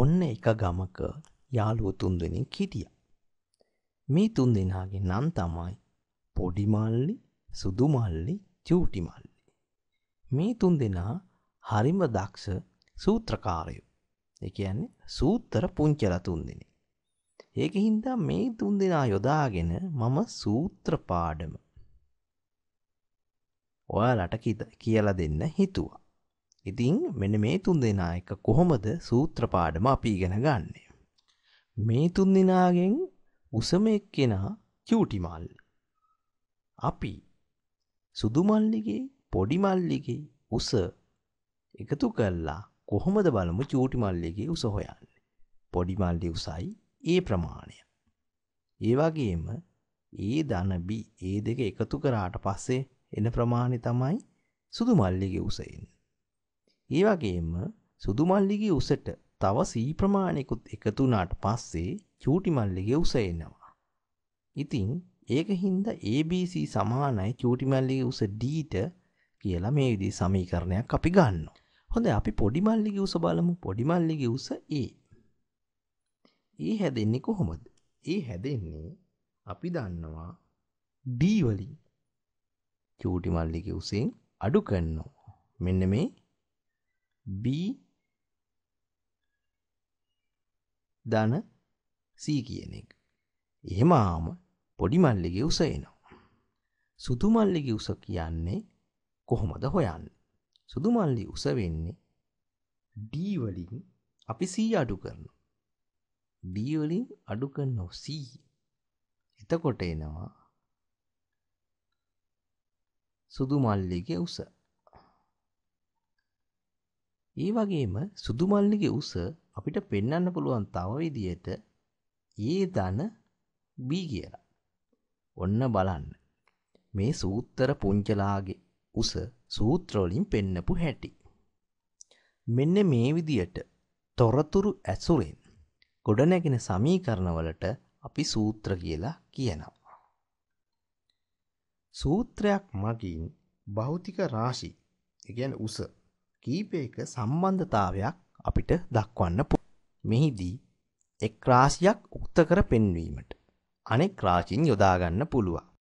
ඔන්න එක ගමක යාළුව තුන්දෙනෙ කිටිය. මේ තුන් දෙනාගේ නම් තමයි පොඩිමල්ලි සුදුමල්ලි චූටිමල්ලි. මේ තුන් දෙනා හරිම දක්ෂ සූත්‍රකාරයෝ. එක යන්නේ සූත්තර පුංචල තුන් දෙනෙ. ඒක හින්දා මේ තුන් දෙනා යොදාගෙන මම සූත්‍ර පාඩම. ඔයාලට කියලා දෙන්න හිතුවා. ඉතින් මෙන මේ තුන් දෙනා එක කොහොමද සූත්‍ර පාඩම අපි ඉගෙන ගන්නේ. මේ තුන් දෙනාගෙන් උසම එක්කෙනා චූටි මල්ලි. අපි සුදු මල්ලිගේ පොඩි මල්ලිගේ උස එකතු කළා කොහොමද බලමු චූටි මල්ලිගේ උස හොයන්නේ. පොඩි මල්ලි උසයි ඒ ප්‍රමාණය. ඒ වගේම ඒ ධනබි ඒ දෙක එකතු කරාට පස්සේ එන ප්‍රමාණය තමයි සුදු මල්ලිගේ උස එන්නේ. ඒ වගේම සුදු මල්ලිගේ උසට තව සී ප්‍රමාණයකුත් එකතු වුණාට පස්සේ චූටි මල්ලිගේ උස එනවා. ඉතින් ඒක හින්දා ABC සමානයි චූටි මල්ලිගේ උස D ට කියලා මේ විදිහේ සමීකරණයක් අපි ගන්නවා. හොඳයි අපි පොඩි මල්ලිගේ උස බලමු. පොඩි මල්ලිගේ උස A. E හැදෙන්නේ කොහොමද? E හැදෙන්නේ අපි දන්නවා D වලින්. චූටි මල්ලිගේ උසෙන් අඩු කරනවා. මෙන්න මේ B ධන C කියන එක. එහෙම ආවම පොඩි මල්ලිගේ උස එනවා. සුදු මල්ලිගේ උස කියන්නේ කොහොමද හොයන්නේ? සුදු මල්ලි උස වෙන්නේ D වලින් අපි C අඩු කරනවා. B වලින් අඩු කරනවා C. එතකොට එනවා සුදු මල්ලිගේ උස. ඒ වගේම සුදුමල්ලිගේ උස අපිට පෙන්නන්න පුළුවන් තව විදියට ඒ දන බී කියලා. ඔන්න බලන්න. මේ සූත්තර පුංචලාගේ උස සූත්‍රවලින් පෙන්නපු හැටි. මෙන්න මේ විදියට තොරතුරු ඇසුරෙන් ගොඩනැගෙන සමීකරණවලට අපි සූත්‍ර කියලා කියනවා. සූත්‍රයක් මගින් භෞතික රාශි, ඒ කියන්නේ උස කීපයක සම්බන්ධතාවයක් අපිට දක්වන්න මෙහිදී එක් රාශියක් උක්ත කර පෙන්වීමට අනෙක් රාශීන් යොදාගන්න පුළුවන්.